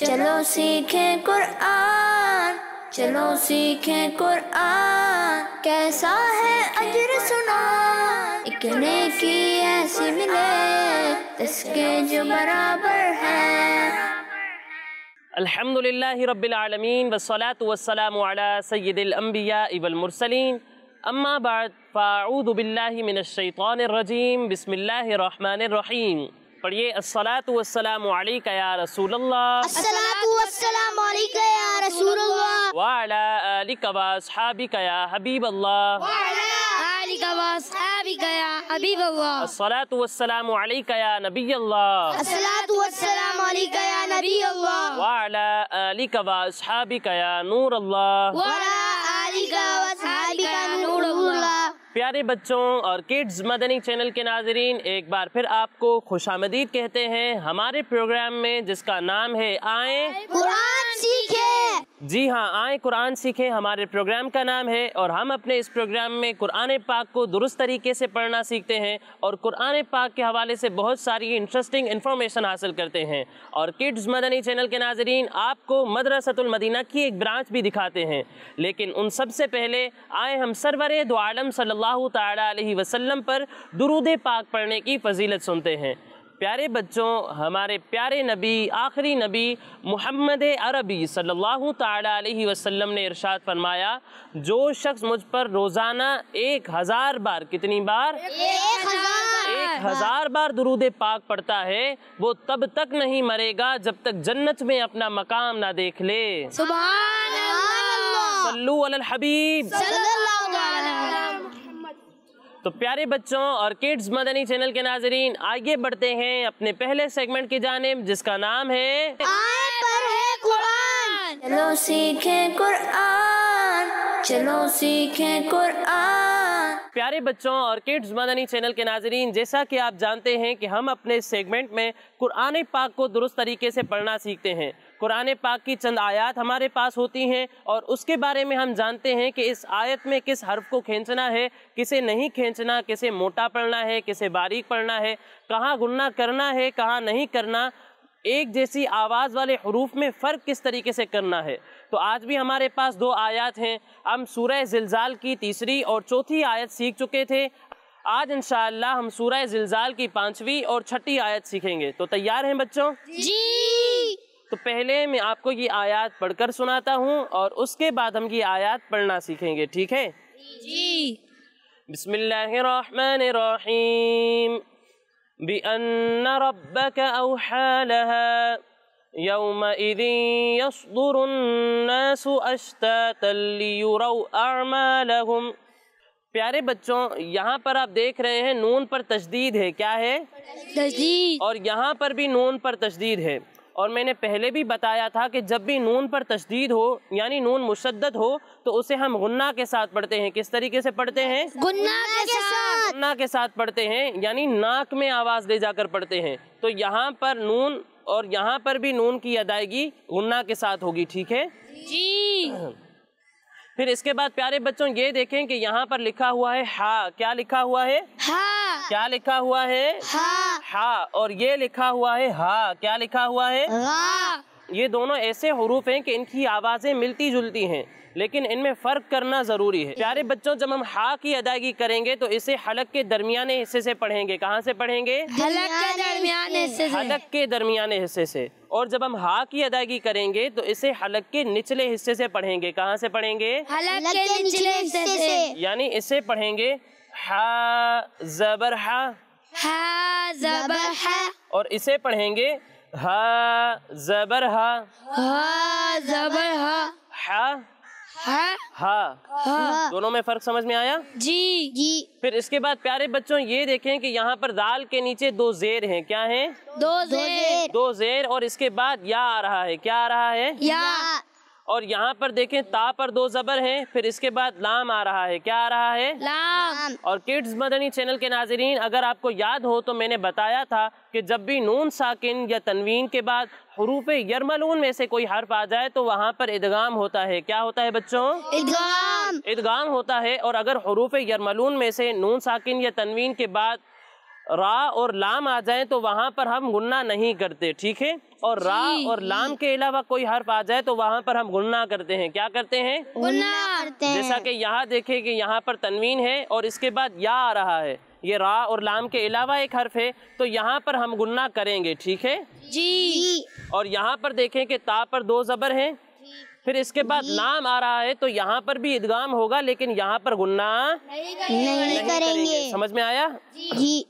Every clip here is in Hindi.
चलो सीखें कुरान चलो सीखें कुरान कैसा है अजर सुना इकने की ऐसी मिले इसके जो बराबर है अल्हम्दुलिल्लाह रब्बिल आलमीन वस्सलातु वस्सलामु अला सय्यिदिल अंबिया वल मुरसलीन अम्मा बाद फ़ाऊदु बिल्लाहि मिनश शैतानिर रजीम बिस्मिल्लाहिर रहमानिर रहीम पढ़िए अलैका या रसूल या हबीब अल्लाह या नबी अल्लाह या नूर अल्लाह प्यारे बच्चों और किड्स मदनी चैनल के नाजरीन एक बार फिर आपको खुश कहते हैं हमारे प्रोग्राम में जिसका नाम है आए कुरान सीखे जी हाँ आए कुरान सीखे हमारे प्रोग्राम का नाम है और हम अपने इस प्रोग्राम में कुरान पाक को दुरुस्त तरीके से पढ़ना सीखते हैं और कुरान पाक के हवाले से बहुत सारी इंटरेस्टिंग इन्फॉर्मेशन हासिल करते हैं और किड्स मदनी चैनल के नाजरीन आपको मदरसतुलमदीना की एक ब्रांच भी दिखाते हैं लेकिन उन सबसे पहले आए हम सरवर दो आलम सल सल्लल्लाहु अलैहि वसल्लम पर दरूद पाक पढ़ने की फजीलत सुनते हैं प्यारे बच्चों हमारे प्यारे नबी आखिरी नबी मोहम्मद अरबी सल्लल्लाहु अलैहि वसल्लम ने इरशाद फरमाया जो शख्स मुझ पर रोज़ाना एक हज़ार बार कितनी बार एक हज़ार एक हज़ार बार दरूद पाक पढ़ता है वो तब तक नहीं मरेगा जब तक जन्नत में अपना मकाम ना देख ले सुबह हबीब तो प्यारे बच्चों और किड्स मदनी चैनल के नाजरीन आगे बढ़ते हैं अपने पहले सेगमेंट की जाने जिसका नाम है कुरान चलो सीखें कुरान चलो सीखें कुरान प्यारे बच्चों और किड्स मदनी चैनल के नाजरीन जैसा कि आप जानते हैं कि हम अपने सेगमेंट में कुरान पाक को दुरुस्त तरीके से पढ़ना सीखते हैं कुरान पाक की चंद आयत हमारे पास होती हैं और उसके बारे में हम जानते हैं कि इस आयत में किस हर्फ को खींचना है किसे नहीं खींचना किसे मोटा पढ़ना है किसे बारीक पढ़ना है कहाँ गुन्ना करना है कहाँ नहीं करना एक जैसी आवाज़ वाले हरूफ में फ़र्क किस तरीके से करना है तो आज भी हमारे पास दो आयत हैं हम सूर्य जिलजाल की तीसरी और चौथी आयत सीख चुके थे आज इन हम सूर्य जिलजाल की पांचवी और छठी आयत सीखेंगे तो तैयार हैं बच्चों जी तो पहले मैं आपको ये आयात पढ़कर सुनाता हूँ और उसके बाद हम ये आयात पढ़ना सीखेंगे ठीक है जी बिस्मिल्लाहिर्रहमानिर्रहीम بأن ربك أوحى لها يومئذ يصدر الناس أشتاتا ليروا أعمالهم प्यारे बच्चों यहाँ पर आप देख रहे हैं नून पर तशदीद है क्या है तशदीद और यहाँ पर भी नून पर तशदीद है और मैंने पहले भी बताया था कि जब भी नून पर तशदीद हो यानी नून मुशद्दत हो तो उसे हम गुन्ना के साथ पढ़ते हैं किस तरीके से पढ़ते हैं गुन्ना के साथ गुन्ना के साथ पढ़ते हैं यानी नाक में आवाज़ ले जाकर पढ़ते हैं तो यहाँ पर नून और यहाँ पर भी नून की अदायगी गुन्ना के साथ होगी ठीक है जी फिर इसके बाद प्यारे बच्चों ये देखें कि यहाँ पर लिखा हुआ है हा क्या लिखा हुआ है हा क्या लिखा हुआ है हा हा और ये लिखा हुआ है हा क्या लिखा हुआ है हा ये दोनों ऐसे हरूफ हैं कि इनकी आवाज़ें मिलती जुलती हैं लेकिन इनमें फ़र्क करना ज़रूरी है प्यारे बच्चों जब हम हा की अदायगी करेंगे तो इसे हलक के दरमियाने हिस्से से पढ़ेंगे कहाँ से पढ़ेंगे हलक के दरमियाने हिस्से से हलक के दरमियाने हिस्से से और जब हम हा की अदायगी करेंगे तो इसे हलक के निचले हिस्से से पढ़ेंगे कहाँ से पढ़ेंगे हलक के निचले हिस्से से यानी इसे पढ़ेंगे हा जबर हा हा जबर हा और इसे पढ़ेंगे हा जबर हा जबर दोनों में फर्क समझ में आया जी जी फिर इसके बाद प्यारे बच्चों ये देखें कि यहाँ पर दाल के नीचे दो जेर हैं क्या हैं दो जेर दो जेर और इसके बाद या आ रहा है क्या आ रहा है या और यहाँ पर देखें ता पर दो जबर हैं फिर इसके बाद लाम आ रहा है क्या आ रहा है लाम और किड्स मदनी चैनल के नाजरीन अगर आपको याद हो तो मैंने बताया था कि जब भी नून साकिन या तनवीन के बाद हरूफ यरमलून में से कोई हर्फ आ जाए तो वहाँ पर इदगाम होता है क्या होता है बच्चों इदगाम इदगाम होता है और अगर हरूफ यरमलून में से नून साकिन या तनवीन के बाद रा और लाम आ जाए तो वहाँ पर हम गुन्ना नहीं करते ठीक है और रा और लाम के अलावा कोई हर्फ आ जाए तो वहाँ पर हम गुन्ना करते हैं क्या करते हैं गुन्ना करते हैं जैसा कि यहाँ देखे कि यहाँ पर तनवीन है और इसके बाद या आ रहा है ये रा और लाम के अलावा एक हर्फ है तो यहाँ पर हम गुन्ना करेंगे ठीक है जी और यहाँ पर देखें कि ता पर दो जबर हैं फिर इसके बाद लाम आ रहा है तो यहाँ पर भी ईदगाम होगा लेकिन यहाँ पर गुन्ना नहीं, नहीं करेंगे समझ में आया जी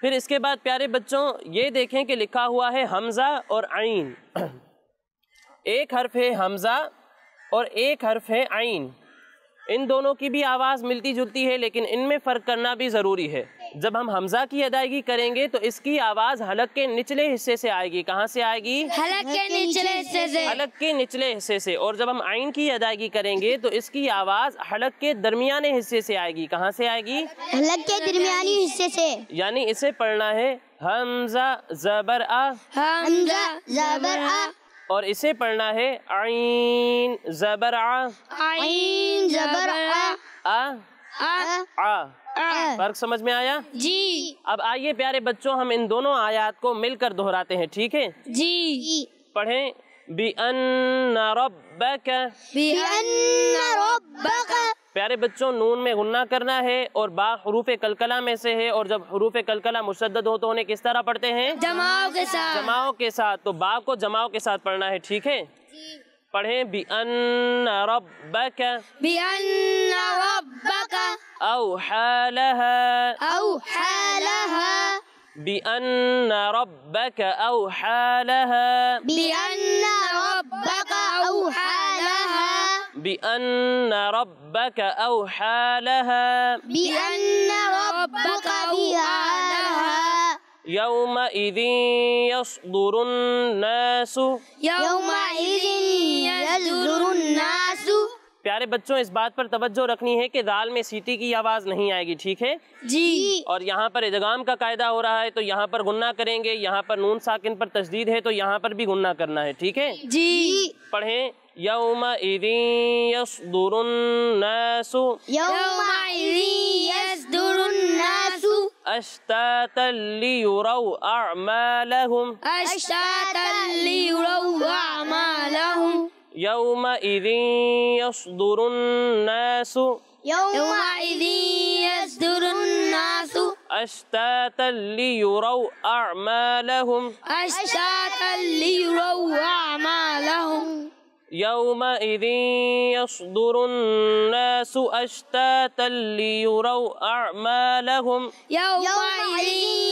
फिर इसके बाद प्यारे बच्चों ये देखें कि लिखा हुआ है हमज़ा और आइन एक हर्फ है हमज़ा और एक हर्फ है आइन इन दोनों की भी आवाज़ मिलती जुलती है लेकिन इनमें फ़र्क करना भी ज़रूरी है जब हम हमजा की अदायगी करेंगे तो इसकी आवाज हलक के निचले हिस्से से आएगी कहाँ से आएगी हलक के निचले हिस्से से हलक के निचले हिस्से से और जब हम आइन की अदायगी करेंगे तो इसकी आवाज हलक के दरमियाने हिस्से से आएगी कहाँ से आएगी हलक के दरमियानी हिस्से से यानी इसे पढ़ना है हमजा जबर आ हमजा जबर आ और इसे पढ़ना है आइन जबर आ आइन जबर आ आ, आ, आ हाँ। फर्क समझ में आया जी अब आइए प्यारे बच्चों हम इन दोनों आयात को मिलकर दोहराते हैं ठीक है जी पढ़े बी ربك प्यारे बच्चों नून में गुन्ना करना है और बा हरूफ कलकला में से है और जब हरूफ कलकला मुशद हो तो उन्हें किस तरह पढ़ते हैं जमाओ के साथ जमाओ के साथ तो बा को जमाओ के साथ पढ़ना है ठीक है पढ़े बी अन रब बी अन ربك أوحى لها أوحى لها بأن ربك أوحى لها بأن ربك أوحى لها بأن ربك أوحى لها بأن ربك أوحى لها يومئذ يصدر الناس يومئذ يصدر الناس प्यारे बच्चों इस बात पर तवज्जो रखनी है कि दाल में सीटी की आवाज़ नहीं आएगी ठीक है जी और यहाँ पर इजगाम का कायदा हो रहा है तो यहाँ पर गुन्ना करेंगे यहाँ पर नून साकिन पर तजदीद है तो यहाँ पर भी गुन्ना करना है ठीक है जी पढ़े यौम يومئذ يصدر الناس يومئذ يصدر الناس أشتاتا ليروا أعمالهم أشتاتا ليروا أعمالهم يومئذ يصدر الناس أشتاتا ليروا أعمالهم يومئذ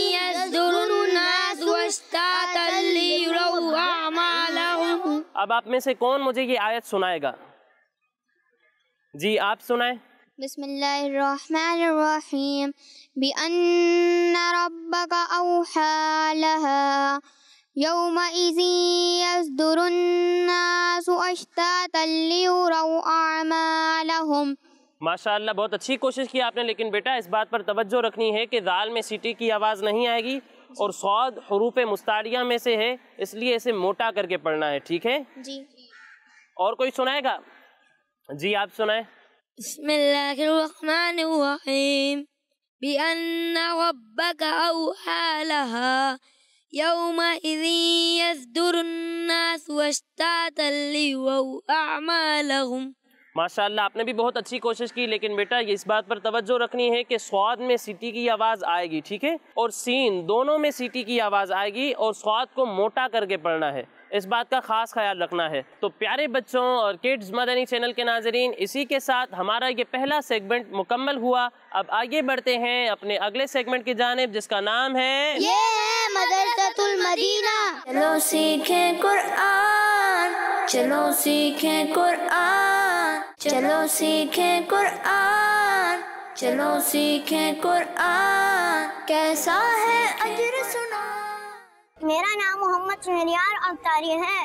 अब आप में से कौन मुझे ये आयत सुनाएगा जी आप सुनाए बिस्मिल्लाहिर्रहमानिर्रहीम بأن ربك أوحى لها يومئذ يصدر الناس أشتاتا ليروا أعمالهم माशाल्लाह बहुत अच्छी कोशिश की आपने लेकिन बेटा इस बात पर तवज्जो रखनी है कि दाल में सीटी की आवाज़ नहीं आएगी और स्वाद हरूप मुस्तारिया में से है इसलिए इसे मोटा करके पढ़ना है ठीक है जी और कोई सुनाएगा जी आप सुनाए बसमीम بأن ربك أوحى لها يومئذ يصدر الناس واشتاتا ليروا أعمالهم माशाल्लाह आपने भी बहुत अच्छी कोशिश की लेकिन बेटा ये इस बात पर तवज्जो रखनी है कि स्वाद में सिटी की आवाज़ आएगी ठीक है और सीन दोनों में सिटी की आवाज़ आएगी और स्वाद को मोटा करके पढ़ना है इस बात का खास ख्याल रखना है तो प्यारे बच्चों और किड्स मदनी चैनल के नाजरीन इसी के साथ हमारा ये पहला सेगमेंट मुकम्मल हुआ अब आगे बढ़ते हैं अपने अगले सेगमेंट की जानब जिसका नाम है ये है चलो सीखें कुरान चलो सीखें कुरान चलो सीखें कुरान चलो सीखें कुरान कैसा है अजर सुना मेरा नाम मोहम्मद सुनरियार अवतारी है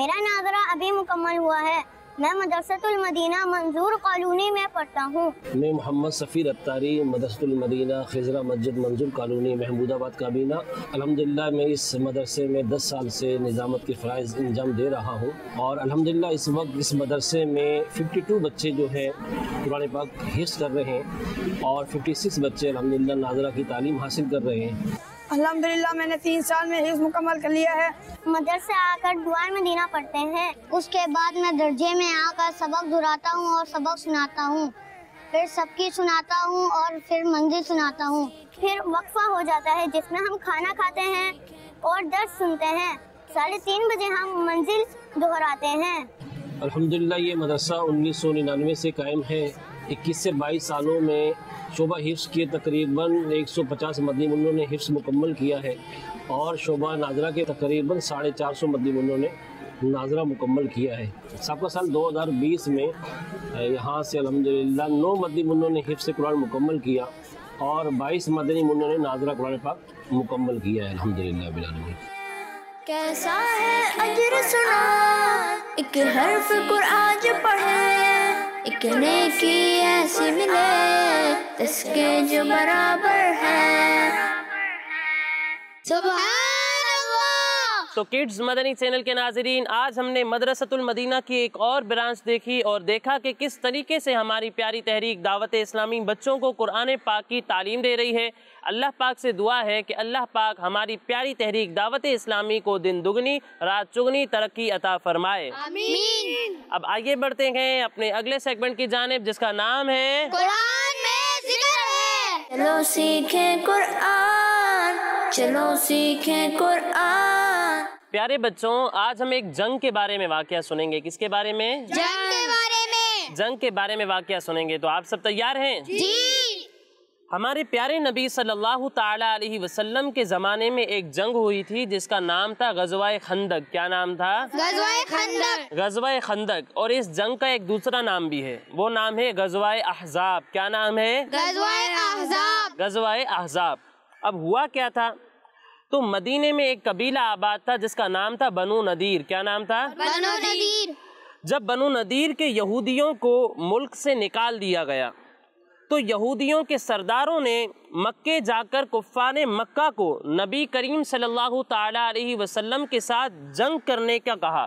मेरा नाजरा अभी मुकम्मल हुआ है मैं मदरसतुल मदीना मंजूर कॉलोनी में पढ़ता हूँ मैं मोहम्मद सफ़ीर अतारी मदरसतुल मदीना खिजरा मस्जिद मंजूर कॉलोनी महमूदाबाद काबीना अलहमदिल्ला मैं इस मदरसे में 10 साल से निज़ामत के फ़रज़ अंजाम दे रहा हूँ और अलहमदिल्ला इस वक्त इस मदरसे में 52 बच्चे जो है पुराने पाक हिस्स कर रहे हैं और सिक्स बच्चे अलहमदिल्ला नाजरा की तालीम हासिल कर रहे हैं अल्हम्दुलिल्लाह मैंने तीन साल में हिफ्स मुकम्मल कर लिया है मदरसे आकर दुआ में देना पड़ते हैं उसके बाद मैं दर्जे में आकर सबक दुराता हूँ और सबक सुनाता हूँ फिर सबकी सुनाता हूँ और फिर मंजिल सुनाता हूँ फिर वक्फा हो जाता है जिसमें हम खाना खाते हैं और दर्द सुनते हैं साढ़े तीन बजे हम मंजिल दोहराते हैं अल्हम्दुलिल्लाह ये मदरसा उन्नीस सौ निन्यानवे से कायम है इक्कीस से बाईस सालों में शोभा हिफ्स के तकरीबन 150 मदनी मुन्नों ने हिफ्स मुकम्मल किया है और शोभा नाजरा के तकरीबन साढ़े चार सौ मदनी मुन्नों ने नाजरा मुकम्मल किया है सबका साल 2020 में यहाँ से अलहमदिल्ला नौ मदनी मुन्नों ने हिफ्स कुरान मुकम्मल किया और 22 मदनी मुन्नों ने नाजरा कुरान पाक मुकम्मल किया है अलहमदिल्ला कैसा है अजर सुना एक हर्फ कुरान पढ़े इतने की ऐसी मिले दस के जो बराबर है सुबह तो किड्स मदनी चैनल के नाजरीन आज हमने मदरसतुल मदीना की एक और ब्रांच देखी और देखा कि किस तरीके से हमारी प्यारी तहरीक दावत इस्लामी बच्चों को कुरान पाक की तालीम दे रही है अल्लाह पाक से दुआ है कि अल्लाह पाक हमारी प्यारी तहरीक दावत इस्लामी को दिन दुगनी रात चुगनी तरक्की अता फरमाए आमीन। अब आइए बढ़ते हैं अपने अगले सेगमेंट की जानब जिसका नाम है कुरान में जिक्र है चलो सीखें कुरान चलो सीखें कुरान प्यारे बच्चों आज हम एक जंग के बारे में वाक्य सुनेंगे किसके बारे में जंग के बारे में जंग के बारे में वाक्य सुनेंगे तो आप सब तैयार हैं जी हमारे प्यारे नबी सल्लल्लाहु ताला अलैहि वसल्लम के ज़माने में एक जंग हुई थी जिसका नाम था गजवाए खंदक क्या नाम था गजवाए खंदक गजवाए खंदक और इस जंग का एक दूसरा नाम भी है वो नाम है गजवाए अहजाब क्या नाम है गजवाए अहजाब गजवाए अहजाब अब हुआ क्या था तो मदीने में एक कबीला आबाद था जिसका नाम था बनु नदीर क्या नाम था बनु नदीर जब बनु नदीर के यहूदियों को मुल्क से निकाल दिया गया तो यहूदियों के सरदारों ने मक्के जाकर कुफ़ान मक्का को नबी करीम सल्लल्लाहु अलैहि वसल्लम के साथ जंग करने का कहा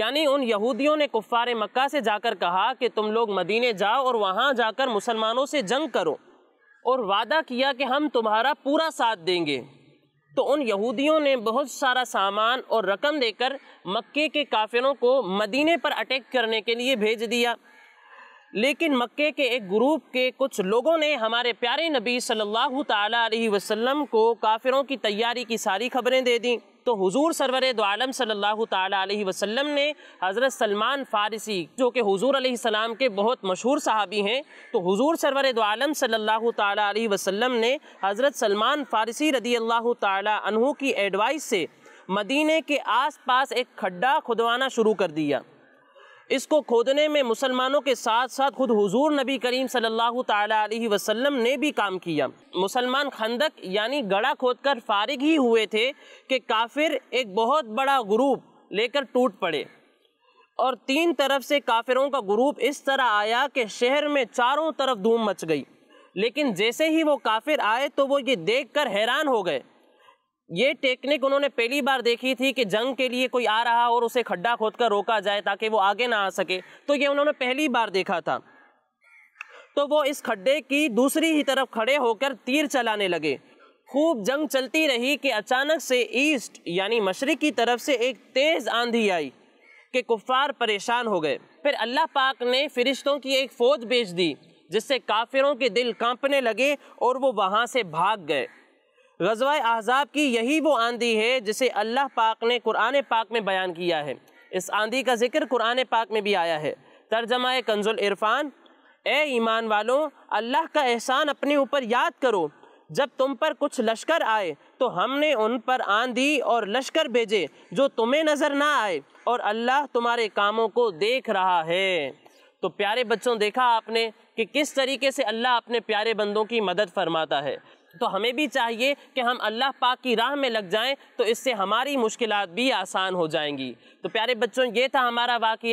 यानी उन यहूदियों ने कुफ़ार मक्का से जाकर कहा कि तुम लोग मदीने जाओ और वहाँ जाकर मुसलमानों से जंग करो और वादा किया कि हम तुम्हारा पूरा साथ देंगे तो उन यहूदियों ने बहुत सारा सामान और रकम देकर मक्के के काफिरों को मदीने पर अटैक करने के लिए भेज दिया लेकिन मक्के के एक ग्रुप के कुछ लोगों ने हमारे प्यारे नबी सल्लल्लाहु अलैहि वसल्लम को काफिरों की तैयारी की सारी खबरें दे दी तो हुजूर सरवर दो आलम सल्लल्लाहु ताला अलैहि वसल्लम ने हज़रत सलमान फ़ारसी जो कि हुजूर सलाम के बहुत मशहूर सहाबी हैं तो हुजूर सरवर दोम आलम सल्लल्लाहु ताला अलैहि वसल्लम ने हज़रत सलमान फ़ारसी रदी अल्लाह तु की एडवाइस से मदीने के आस पास एक खड्डा खुदवाना शुरू कर दिया इसको खोदने में मुसलमानों के साथ साथ खुद हुजूर नबी करीम सल्लल्लाहु अलैहि वसल्लम ने भी काम किया मुसलमान खंदक यानी गड़ा खोदकर फारिग ही हुए थे कि काफिर एक बहुत बड़ा ग्रुप लेकर टूट पड़े और तीन तरफ से काफिरों का ग्रुप इस तरह आया कि शहर में चारों तरफ धूम मच गई लेकिन जैसे ही वो काफिर आए तो वो ये देख कर हैरान हो गए ये टेक्निक उन्होंने पहली बार देखी थी कि जंग के लिए कोई आ रहा और उसे खड्डा खोदकर रोका जाए ताकि वो आगे ना आ सके तो ये उन्होंने पहली बार देखा था तो वो इस खड्डे की दूसरी ही तरफ खड़े होकर तीर चलाने लगे खूब जंग चलती रही कि अचानक से ईस्ट यानी मशरक की तरफ से एक तेज़ आंधी आई कि कुफार परेशान हो गए फिर अल्लाह पाक ने फ़रिश्तों की एक फ़ौज भेज दी जिससे काफिरों के दिल कांपने लगे और वो वहाँ से भाग गए गजवा अहजाब की यही वो आंधी है जिसे अल्लाह पाक ने कुरान पाक में बयान किया है इस आंधी का जिक्र कुरान पाक में भी आया है तर्जमा कंजुल इरफान ए ईमान वालों अल्लाह का एहसान अपने ऊपर याद करो जब तुम पर कुछ लश्कर आए तो हमने उन पर आंधी और लश्कर भेजे जो तुम्हें नज़र ना आए और अल्लाह तुम्हारे कामों को देख रहा है तो प्यारे बच्चों देखा आपने कि किस तरीके से अल्लाह अपने प्यारे बंदों की मदद फरमाता है तो हमें भी चाहिए कि हम अल्लाह पाक की राह में लग जाएं तो इससे हमारी मुश्किल भी आसान हो जाएंगी तो प्यारे बच्चों ये था हमारा वाक़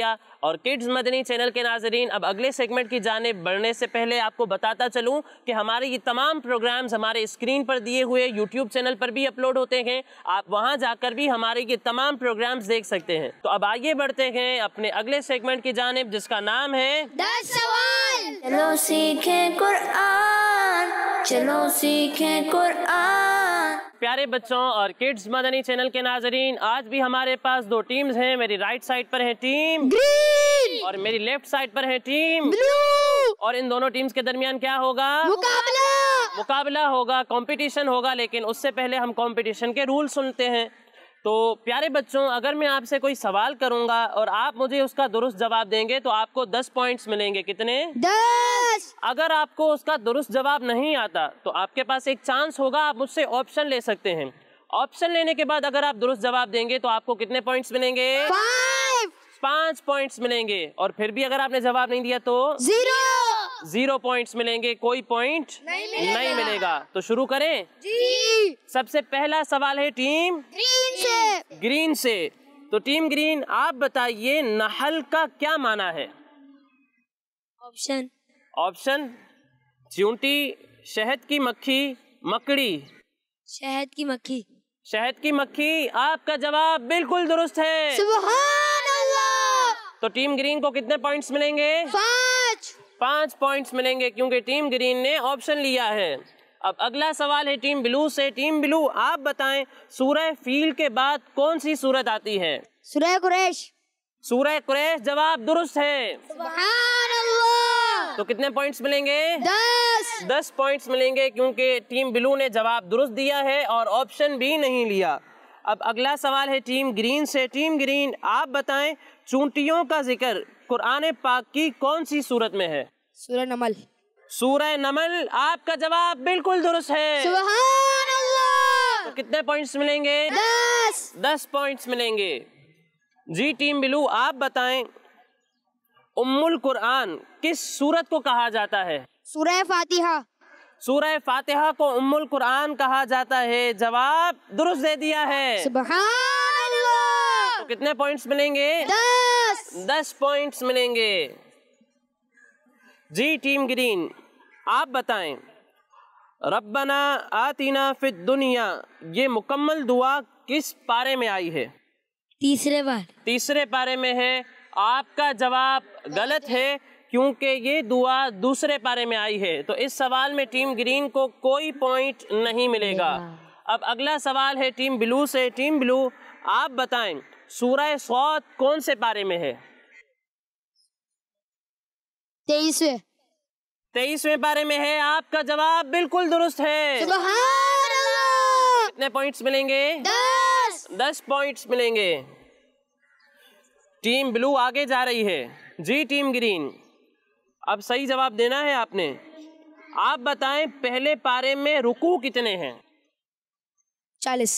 और किड्स मदनी चैनल के नाजरीन अब अगले सेगमेंट की जानब बढ़ने से पहले आपको बताता चलूँ कि हमारे ये तमाम प्रोग्राम्स हमारे स्क्रीन पर दिए हुए यूट्यूब चैनल पर भी अपलोड होते हैं आप वहाँ जाकर भी हमारे ये तमाम प्रोग्राम्स देख सकते हैं तो अब आगे बढ़ते हैं अपने अगले सेगमेंट की जानब जिसका नाम है दस सवाल चलो सीखें कुरान चलो सीखें कुरान प्यारे बच्चों और किड्स मदनी चैनल के नाजरीन आज भी हमारे पास दो टीम्स हैं मेरी राइट साइड पर है टीम ग्रीन और मेरी लेफ्ट साइड पर है टीम ब्लू और इन दोनों टीम्स के दरमियान क्या होगा मुकाबला मुकाबला होगा कंपटीशन होगा लेकिन उससे पहले हम कंपटीशन के रूल सुनते हैं तो प्यारे बच्चों अगर मैं आपसे कोई सवाल करूंगा और आप मुझे उसका दुरुस्त जवाब देंगे तो आपको दस पॉइंट्स मिलेंगे कितने दस बस अगर आपको उसका दुरुस्त जवाब नहीं आता तो आपके पास एक चांस होगा आप मुझसे ऑप्शन ले सकते हैं ऑप्शन लेने के बाद अगर आप दुरुस्त जवाब देंगे तो आपको कितने पॉइंट्स मिलेंगे पांच पॉइंट्स मिलेंगे और फिर भी अगर आपने जवाब नहीं दिया तो जीरो जीरो पॉइंट्स मिलेंगे कोई पॉइंट नहीं मिलेगा, नहीं मिलेगा। तो शुरू करें जी सबसे पहला सवाल है टीम ग्रीन से ग्रीन से तो टीम ग्रीन आप बताइए नहल का क्या माना है ऑप्शन ऑप्शन चूंटी शहद की मक्खी मकड़ी शहद की मक्खी शहद की मक्खी आपका जवाब बिल्कुल दुरुस्त है अल्लाह तो टीम ग्रीन को कितने पॉइंट्स मिलेंगे पाँच पाँच पॉइंट्स मिलेंगे क्योंकि टीम ग्रीन ने ऑप्शन लिया है अब अगला सवाल है टीम ब्लू से टीम ब्लू आप बताएं सूरह फील के बाद कौन सी सूरत आती है सूरह कुरैश सूरह कुरैश जवाब दुरुस्त है तो कितने पॉइंट्स मिलेंगे दस दस पॉइंट्स मिलेंगे क्योंकि टीम ब्लू ने जवाब दुरुस्त दिया है और ऑप्शन भी नहीं लिया अब अगला सवाल है टीम ग्रीन से टीम ग्रीन आप बताएं चूंटियों का जिक्र कुरान पाक की कौन सी सूरत में है सूरह नमल सूरह नमल आपका जवाब बिल्कुल दुरुस्त है अल्लाह। तो कितने पॉइंट्स मिलेंगे दस दस पॉइंट्स मिलेंगे जी टीम बिलू आप बताएं उम्मुल कुरान किस सूरत को कहा जाता है सूरह फातिहा सूरह फातिहा को उम्मुल कुरान कहा जाता है जवाब दुरुस्त दे दिया है तो कितने पॉइंट्स मिलेंगे दस दस पॉइंट्स मिलेंगे जी टीम ग्रीन आप बताएं रब्बना आतीना फिद दुनिया ये मुकम्मल दुआ किस पारे में आई है तीसरे बार तीसरे पारे में है आपका जवाब गलत है क्योंकि ये दुआ दूसरे पारे में आई है तो इस सवाल में टीम ग्रीन को कोई पॉइंट नहीं मिलेगा अब अगला सवाल है टीम ब्लू से टीम ब्लू आप बताएं सूरह सौत कौन से पारे में है तेईसवें तेईसवें पारे में है आपका जवाब बिल्कुल दुरुस्त है कितने पॉइंट्स मिलेंगे दस दस पॉइंट्स मिलेंगे टीम ब्लू आगे जा रही है जी टीम ग्रीन अब सही जवाब देना है आपने आप बताएं पहले पारे में रुकू कितने हैं चालीस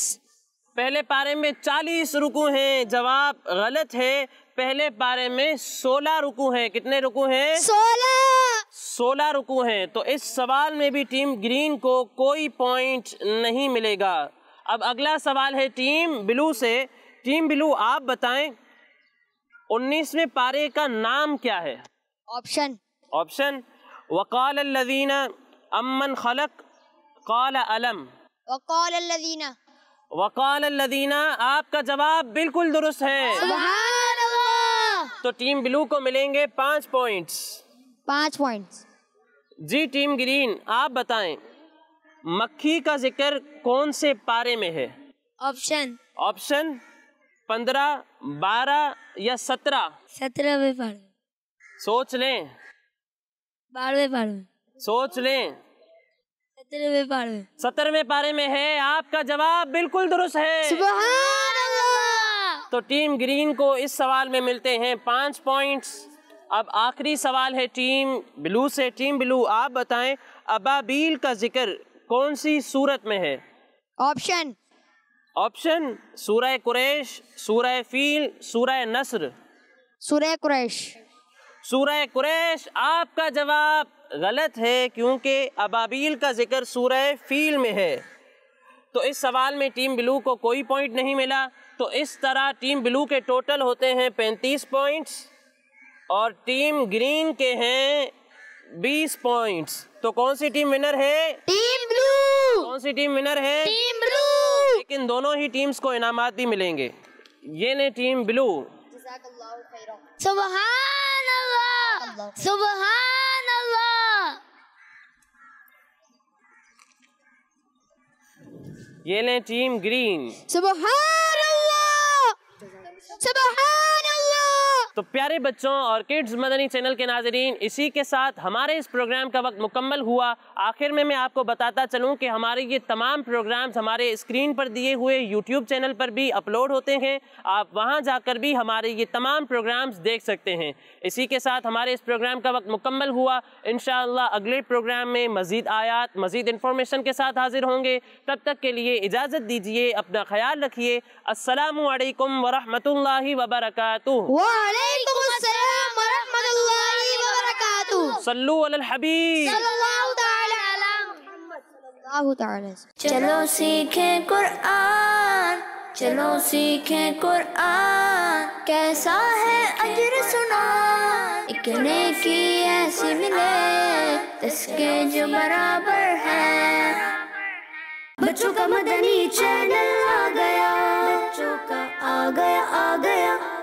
पहले पारे में चालीस रुकू हैं जवाब गलत है पहले पारे में सोलह रुकू हैं कितने रुकू हैं सोलह सोलह रुकू हैं तो इस सवाल में भी टीम ग्रीन को कोई पॉइंट नहीं मिलेगा अब अगला सवाल है टीम ब्लू से टीम ब्लू आप बताएं उन्नीसवें पारे का नाम क्या है ऑप्शन ऑप्शन वकाल लदीना अमन खलक कॉल अलम वकाल लदीना वकाल लदीना आपका जवाब बिल्कुल दुरुस्त है तो टीम ब्लू को मिलेंगे पाँच पॉइंट्स पाँच पॉइंट्स जी टीम ग्रीन आप बताएं मक्खी का जिक्र कौन से पारे में है ऑप्शन ऑप्शन पंद्रह बारह या सत्रह सत्रह में पढ़ सोच लें बारहवें पारे सोच लें सत्रहवें पारे में सत्रहवें पारे में है आपका जवाब बिल्कुल दुरुस्त है तो टीम ग्रीन को इस सवाल में मिलते हैं पांच पॉइंट्स अब आखिरी सवाल है टीम ब्लू से टीम ब्लू आप बताएं अबाबील का जिक्र कौन सी सूरत में है ऑप्शन ऑप्शन सूरह कुरैश सूरह फील सूरह नसर सूरह कुरैश सूरह कुरैश आपका जवाब गलत है क्योंकि अबाबील का जिक्र सूरह फील में है तो इस सवाल में टीम ब्लू को कोई पॉइंट नहीं मिला तो इस तरह टीम ब्लू के टोटल होते हैं पैंतीस पॉइंट्स और टीम ग्रीन के हैं बीस पॉइंट्स तो कौन सी टीम विनर है टीम ब्लू कौन सी टीम विनर है टीम ब्लू लेकिन दोनों ही टीम्स को इनाम भी मिलेंगे ये ने टीम ब्लू सुबह सुबह ये ने टीम ग्रीन सुबह सुबह तो प्यारे बच्चों और किड्स मदनी चैनल के नाजरीन इसी के साथ हमारे इस प्रोग्राम का वक्त मुकम्मल हुआ आखिर में मैं आपको बताता चलूं कि हमारे ये तमाम प्रोग्राम्स हमारे स्क्रीन पर दिए हुए यूट्यूब चैनल पर भी अपलोड होते हैं आप वहां जाकर भी हमारे ये तमाम प्रोग्राम्स देख सकते हैं इसी के साथ हमारे इस प्रोग्राम का वक्त मुकम्मल हुआ इन अगले प्रोग्राम में मज़ीद आयात मज़ीद इन्फॉर्मेशन के साथ हाजिर होंगे तब तक के लिए इजाज़त दीजिए अपना ख्याल रखिए असलकम वरहमल वबरकू चलो सीखें कुरान चलो सीखें कुरान कैसा है अजर सुना इकने की ऐसी मिले इसके जो बराबर है बच्चों का मदनी चैनल आ गया बच्चों का आ गया आ गया